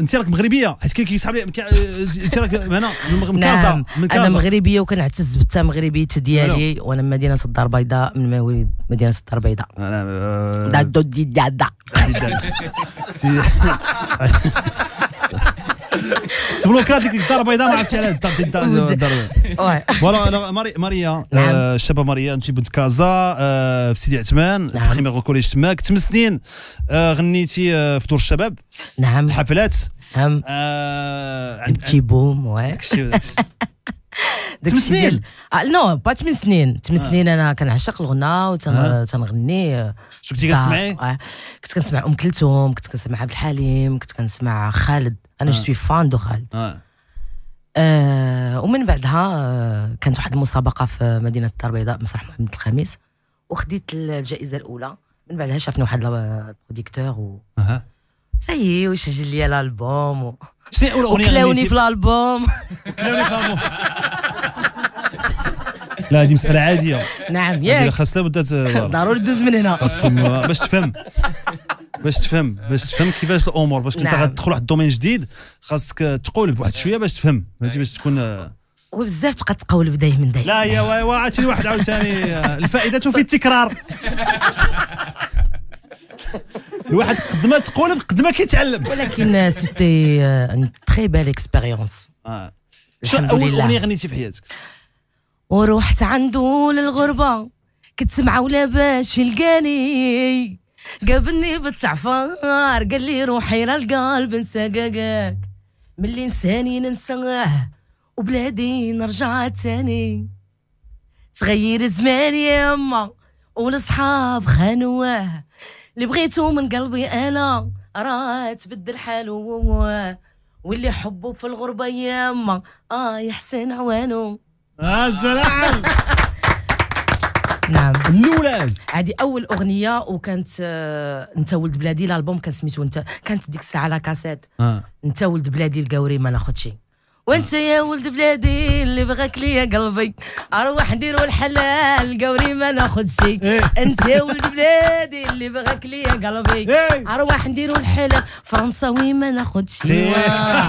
انت راك مغربيه حيت كي كيصحاب لي انت راك هنا من نعم. كازا من كازا انا مغربيه وكنعتز بالتا مغربيت ديالي وانا من مدينه الدار البيضاء من مواليد مدينه الدار البيضاء آه، دا دو دي دا دا تبلوكا ديك الدار البيضاء ما عرفتش علاش الدار الدار فوالا ماري ماريا نعم. آه، الشابه ماريا انت بنت كازا آه، في سيدي عثمان بريمير كوليج تماك ثمان سنين آه، غنيتي في دور الشباب نعم الحفلات نعم جبتي بوم تمن سنين آه، نو با تمن سنين تمن آه. سنين انا كنعشق الغنا وتنغني آه. شو كنتي كتسمعي؟ كنت كنسمع ام كلثوم كنت كنسمع عبد الحليم كنت كنسمع خالد انا جو سوي فان دو خالد ومن بعدها كانت واحد المسابقه في مدينه الدار البيضاء مسرح محمد الخامس وخديت الجائزه الاولى من بعدها شافني واحد البروديكتور و أه. سي وسجل لي الالبوم و... وكلاوني في الالبوم وكلاوني في الالبوم لا هذه مساله عاديه نعم ياك خاص لابد ضروري تدوز من هنا باش تفهم باش تفهم باش تفهم كيفاش الامور باش كنت نعم. غتدخل واحد الدومين جديد خاصك تقولب بواحد شويه باش تفهم فهمتي نعم. باش تكون وبزاف تبقى تقولب من داي لا يا وايوا واحد عاوتاني الفائده في التكرار الواحد قد ما تقولب قد ما كيتعلم ولكن سيتي تخي تري بال اكسبيريونس شنو اول اغنيه غنيتي في حياتك؟ ورحت عندو للغربة كنت سمعة ولا باش يلقاني قابلني بالتعفار قال لي روحي القلب نسى كاكاك ملي نساني ننساه وبلادي نرجع تاني تغير زمان يا اما والصحاب خانواه اللي بغيتو من قلبي انا راه تبدل حالو واللي حبو في الغربه يا اما اه يحسن عوانو نعم الاولاد هذه اول اغنيه وكانت آه، انت ولد بلادي الالبوم كان سميتو انت كانت ديك الساعه على كاسيت آه. انت ولد بلادي القوري ما ناخذش وانت يا ولد بلادي اللي بغاك ليا قلبي اروح نديرو الحلال قوري ما ناخذ شي إيه. انت يا ولد بلادي اللي بغاك ليا قلبي إيه. اروح نديرو الحلال فرنساوي ما ناخذ شي إيه.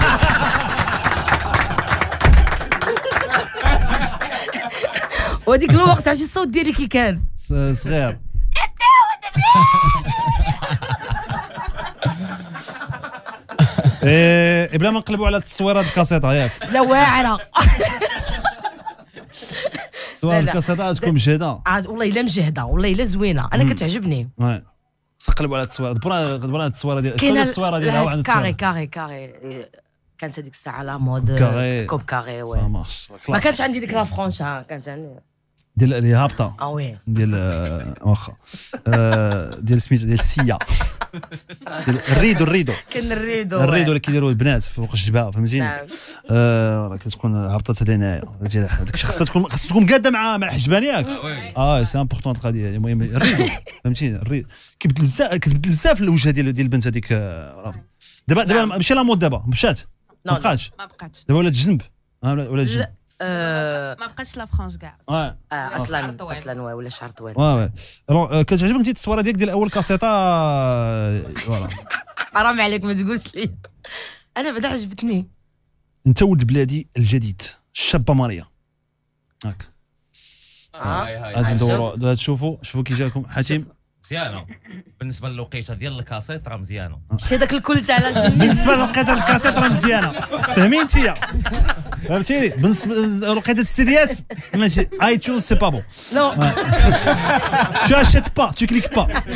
وهذيك الوقت عرفتي الصوت ديالي كي كان صغير ايه بلا ما نقلبوا على التصوير هاد الكاسيطه ياك لا واعره التصوير الكاسيطه تكون مجهده والله الا مجهده والله الا زوينه انا كتعجبني سقلبوا على التصوير دبرا دبرا التصويره ديال كاين التصويره ديال كاري كاري كاري كانت هذيك الساعه لا مود كوب كاري كوب ما كانش عندي ديك لا فرونش كانت عندي ديال اللي هابطه اه وي ديال آه، واخا آه، ديال سميتها ديال السيه الريدو الريدو كان الريدو الريدو اللي كيديروا البنات فوق الجبهه فهمتيني نعم. آه، راه كتكون هبطت هنايا هذيك خاصها تكون خاصها تكون قاده مع مع الحجبان ياك اه سي امبورطون القضيه المهم الريدو فهمتيني الريدو كيبدل بزاف كتبدل بزاف الوجه ديال ديال البنت هذيك دابا دابا ماشي نعم. لا مود دابا مشات ما بقاتش ما بقاتش دابا ولات جنب ولات جنب آه، ما بقاش لا فرانش كاع اه اصلا اصلا ولا شعر طويل واه واه euh, كتعجبك انت التصويره ديالك ديال اول كاسيطه آه، حرام عليك ما تقولش لي انا بعدا عجبتني انت ولد بلادي الجديد الشابه ماريا هاك آه. هاي هاي لازم دوروا تشوفوا شوفوا كي جاكم حاتم مزيانه بالنسبه للوقيته ديال الكاسيط راه مزيانه شتي داك الكل تاع بالنسبه للوقيته الكاسيط راه مزيانه فهمي انت Tu sais, ben, euh, iTunes, c'est pas bon. Non. Tu achètes pas, tu cliques pas.